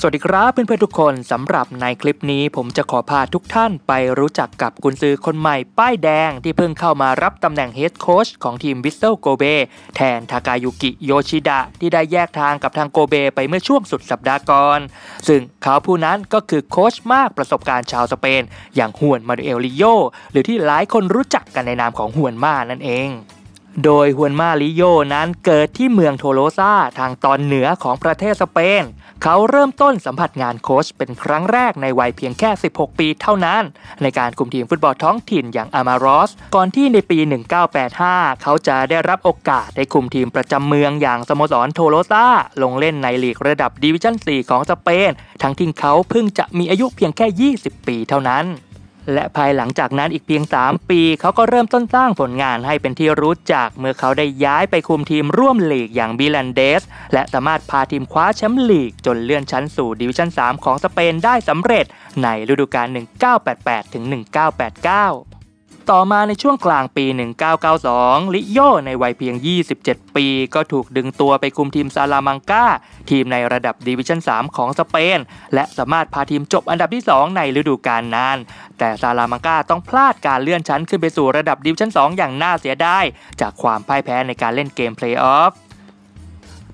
สวัสดีครับเพื่อนๆทุกคนสำหรับในคลิปนี้ผมจะขอพาทุกท่านไปรู้จักกับกุนซือคนใหม่ ป้ายแดง ที่เพิ่งเข้ามารับตำแหน่งเฮดโค้ชของทีมวิสเซลโกเบ แทนทากายุกิโยชิดะที่ได้แยกทางกับทางโกเบไปเมื่อช่วงสุดสัปดาห์ก่อนซึ่งเขาผู้นั้นก็คือโค้ชมากประสบการณ์ชาวสเปน อย่างฮวนมาดูเอลลิโยหรือที่หลายคนรู้จักกันในนามของฮวนมานั่นเองโดยฮวนมาลิโยนั้นเกิดที่เมืองโทโลซาทางตอนเหนือของประเทศสเปน เขาเริ่มต้นสัมผัสงานโค้ชเป็นครั้งแรกในวัยเพียงแค่ 16 ปีเท่านั้น ในการคุมทีมฟุตบอลท้องถิ่นอย่างอามารอส ก่อนที่ในปี 1985 เขาจะได้รับโอกาสได้คุมทีมประจำเมืองอย่างสโมสรโทโลซาลงเล่นในลีกระดับดิวิชั่น 4 ของสเปน ทั้งที่เขาเพิ่งจะมีอายุเพียงแค่ 20 ปีเท่านั้นและภายหลังจากนั้นอีกเพียง 3 ปีเขาก็เริ่มต้นสร้างผลงานให้เป็นที่รู้จักเมื่อเขาได้ย้ายไปคุมทีมร่วมลีกอย่างบิลันเดส และสามารถพาทีมคว้าแชมป์ลีกจนเลื่อนชั้นสู่ดิวิชั่น3 ของสเปนได้สำเร็จ ในฤดูกาล1988-1989ต่อมาในช่วงกลางปี 1992 ลิโยในวัยเพียง 27 ปี ก็ถูกดึงตัวไปคุมทีมซาลามังกา ทีมในระดับดิวิชั่น3 ของสเปน และสามารถพาทีมจบอันดับที่ 2 ในฤดูกาลนั้น แต่ซาลามังกาต้องพลาดการเลื่อนชั้นขึ้นไปสู่ระดับดิวิชั่น2 อย่างน่าเสียดายจากความพ่ายแพ้ในการเล่นเกมเพลย์ออฟ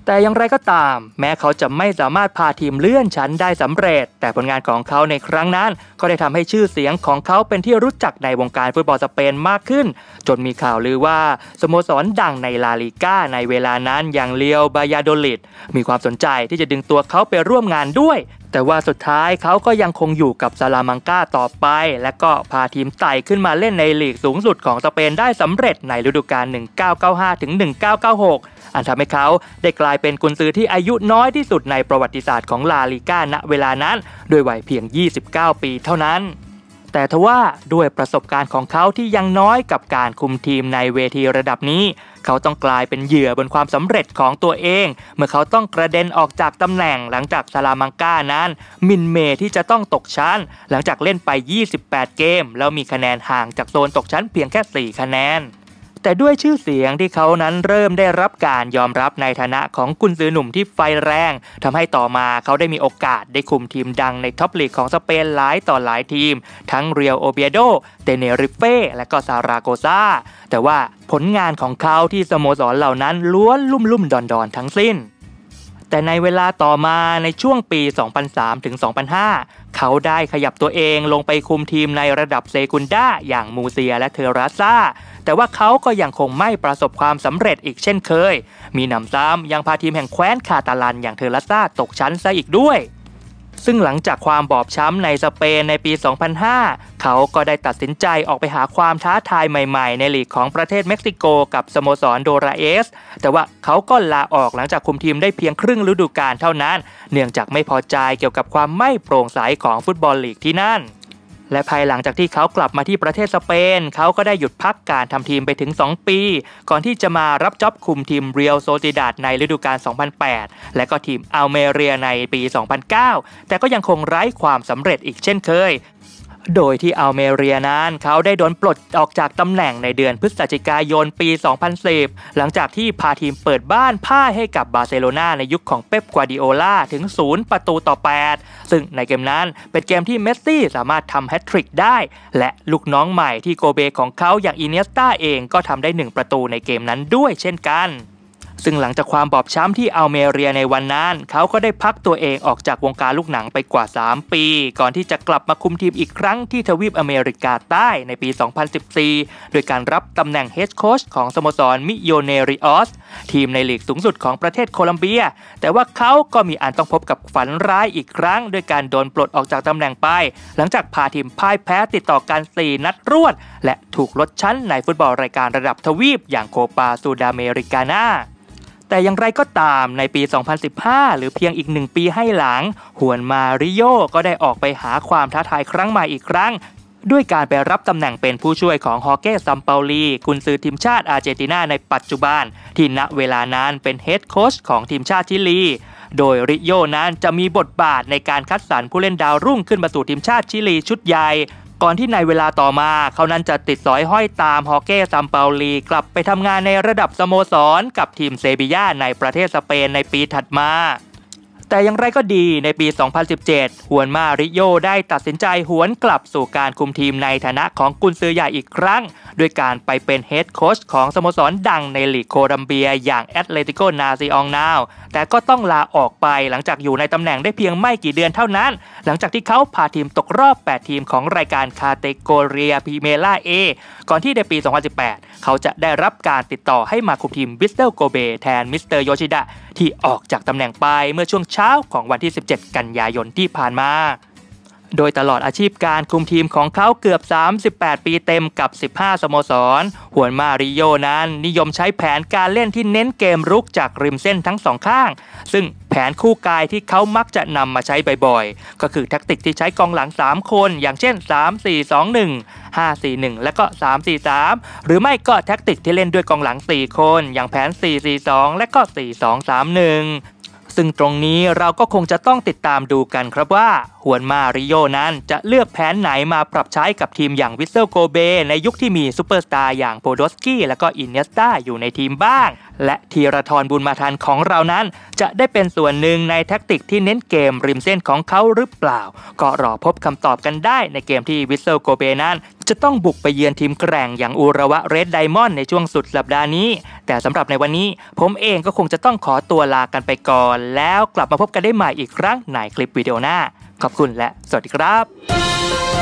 แต่อย่างไรก็ตาม แม้เขาจะไม่สามารถพาทีมเลื่อนชั้นได้สำเร็จ แต่ผลงานของเขาในครั้งนั้นก็ได้ทำให้ชื่อเสียงของเขาเป็นที่รู้จักในวงการฟุตบอลสเปนมากขึ้น จนมีข่าวลือว่าสโมสรดังในลาลิก้าในเวลานั้นอย่างเลียวบายาโดลิดมีความสนใจที่จะดึงตัวเขาไปร่วมงานด้วย แต่ว่าสุดท้ายเขาก็ยังคงอยู่กับซาลามังกาต่อไป และก็พาทีมไต่ขึ้นมาเล่นในลีกสูงสุดของสเปนได้สำเร็จในฤดูกาล 1995-1996อันทำให้เขาได้กลายเป็นกุนซือที่อายุน้อยที่สุดในประวัติศาสตร์ของลาลีกาณเวลานั้นด้วยวัยเพียง 29 ปีเท่านั้น แต่ทว่าด้วยประสบการณ์ของเขาที่ยังน้อยกับการคุมทีมในเวทีระดับนี้ เขาต้องกลายเป็นเหยื่อบนความสำเร็จของตัวเอง เมื่อเขาต้องกระเด็นออกจากตำแหน่งหลังจากซาลามังกานั้น มินเมที่จะต้องตกชั้น หลังจากเล่นไป 28 เกม แล้วมีคะแนนห่างจากโซนตกชั้นเพียงแค่4คะแนนแต่ด้วยชื่อเสียงที่เขานั้นเริ่มได้รับการยอมรับในฐานะของกุนซือหนุ่มที่ไฟแรง ทำให้ต่อมาเขาได้มีโอกาสได้คุมทีมดังในท็อปลีกของสเปนหลายต่อหลายทีมทั้งเรียวโอเบียโดเตเนริเฟ่และก็ซาราโกซาแต่ว่าผลงานของเขาที่สโมสรเหล่านั้น ล้วนลุ่มลุ่มดอนดอนทั้งสิ้น แต่ในเวลาต่อมาในช่วงปี 2003 ถึง 2005 เขาได้ขยับตัวเองลงไปคุมทีมในระดับเซกุนด้าอย่างมูเซีย และเทอราซาแต่ว่าเขาก็ยังคงไม่ประสบความสำเร็จอีกเช่นเคย มีนำซ้ำยังพาทีมแห่งแคว้นคาตาลันอย่างเทอร์ลาซาตกชั้นซะอีกด้วย ซึ่งหลังจากความบอบช้ำในสเปนในปี 2005 เขาก็ได้ตัดสินใจออกไปหาความท้าทายใหม่ๆ ในลีกของประเทศเม็กซิโกกับสโมสรโดราเอส แต่ว่าเขาก็ลาออกหลังจากคุมทีมได้เพียงครึ่งฤดูกาลเท่านั้น เนื่องจากไม่พอใจเกี่ยวกับความไม่โปร่งใสของฟุตบอลลีกที่นั่นและภายหลังจากที่เขากลับมาที่ประเทศสเปน เขาก็ได้หยุดพักการทำทีมไปถึง 2 ปี ก่อนที่จะมารับจ็อบคุมทีมเรียลโซติดาดในฤดูกาล 2008 และก็ทีมอัลเมเรียในปี 2009 แต่ก็ยังคงไร้ความสำเร็จอีกเช่นเคยโดยที่อัลเมเรียนั้น เขาได้โดนปลดออกจากตำแหน่งในเดือนพฤศจิกายนปี 2010 หลังจากที่พาทีมเปิดบ้านพ่ายให้กับบาร์เซโลนาในยุคของเป๊ปกัวดิโอลา ถึง 0 ประตูต่อ 8 ซึ่งในเกมนั้นเป็นเกมที่เมสซี่สามารถทำแฮตทริกได้ และลูกน้องใหม่ที่โกเบของเขาอย่างอินเนสตาเองก็ทำได้ 1 ประตูในเกมนั้นด้วยเช่นกันซึ่งหลังจากความบอบช้ำที่อัลเมเรียในวันนั้น เขาก็ได้พักตัวเองออกจากวงการลูกหนังไปกว่า 3 ปี ก่อนที่จะกลับมาคุมทีมอีกครั้งที่ทวีปอเมริกาใต้ในปี 2014 โดยการรับตำแหน่งเฮดโค้ชของสโมสรมิโยเนริออสทีมในลีกสูงสุดของประเทศโคลัมเบีย แต่ว่าเขาก็มีอันต้องพบกับฝันร้ายอีกครั้ง ด้วยการโดนปลดออกจากตำแหน่งไป หลังจากพาทีมพ่ายแพ้ติดต่อกัน4นัดรวด และถูกลดชั้นในฟุตบอลรายการระดับทวีป อย่างโคปาซูดาเมริกานาแต่อย่างไรก็ตามในปี 2015 หรือเพียงอีกหนึ่งปีให้หลัง ฮวนมาริโยก็ได้ออกไปหาความท้าทายครั้งใหม่อีกครั้งด้วยการไปรับตำแหน่งเป็นผู้ช่วยของฮอเก้ซัมเปาลีกุนซือทีมชาติอาร์เจนตินาในปัจจุบันที่ณเวลานั้นเป็นเฮดโค้ชของทีมชาติชิลี โดยริโยนั้นจะมีบทบาทในการคัดสรรผู้เล่นดาวรุ่งขึ้นมาสู่ทีมชาติชิลีชุดใหญ่ ก่อนที่ในเวลาต่อมา เขานั้นจะติดสอยห้อยตามฮอเก้ซัมเปาลีกลับไปทำงานในระดับสโมสรกับทีมเซบีย่าในประเทศสเปนในปีถัดมาแต่อย่างไรก็ดีในปี 2017 ฮวน มาริโยได้ตัดสินใจหวนกลับสู่การคุมทีมในฐานะของกุนซือใหญ่อีกครั้งด้วยการไปเป็นเฮดโค้ชของสโมสรดังในลีกโคลัมเบียอย่างแอตเลติโกนาซิองนาวแต่ก็ต้องลาออกไปหลังจากอยู่ในตำแหน่งได้เพียงไม่กี่เดือนเท่านั้น หลังจากที่เขาพาทีมตกรอบ 8 ทีมของรายการคาเตโกเรียพีเมล่าเอก่อนที่ในปี 2018 เขาจะได้รับการติดต่อให้มาคุมทีมวิสเตอร์โกเบแทนมิสเตอร์โยชิดะที่ออกจากตำแหน่งไปเมื่อช่วงเช้าของวันที่ 17 กันยายนที่ผ่านมา โดยตลอดอาชีพการคุมทีมของเขาเกือบ 38 ปีเต็มกับ 15 สโมสรหวนมาริโยนั้น นิยมใช้แผนการเล่นที่เน้นเกมรุกจากริมเส้นทั้งสองข้าง ซึ่งแผนคู่กายที่เขามักจะนำมาใช้บ่อยๆ ก็คือแท็กติกที่ใช้กองหลัง 3 คนอย่างเช่น 3 4 2 1 5 4 1 และก็ 3 4 3 หรือไม่ก็แท็กติกที่เล่นด้วยกองหลัง 4 คน อย่างแผน 4 4 2 และก็ 4 2 3 1ซึ่งตรงนี้เราก็คงจะต้องติดตามดูกันครับว่าฮวนมาริโยนั้น จะเลือกแผนไหนมาปรับใช้กับทีมอย่างวิสเซลโกเบในยุคที่มีซูเปอร์สตาร์อย่างโปโดสกี้และก็อินเนสตาอยู่ในทีมบ้าง และทีรทรบุญมาทันของเรานั้น จะได้เป็นส่วนหนึ่งในแท็กติกที่เน้นเกมริมเส้นของเขาหรือเปล่า ก็รอพบคำตอบกันได้ ในเกมที่วิสเซลโกเบนั้นจะต้องบุกไปเยือนทีมแกร่งอย่างอูระวะเรดไดมอนด์ในช่วงสุดสัปดาห์นี้ แต่สำหรับในวันนี้ผมเองก็คงจะต้องขอตัวลากันไปก่อนแล้วกลับมาพบกันได้ใหม่อีกครั้งในคลิปวิดีโอหน้า ขอบคุณและสวัสดีครับ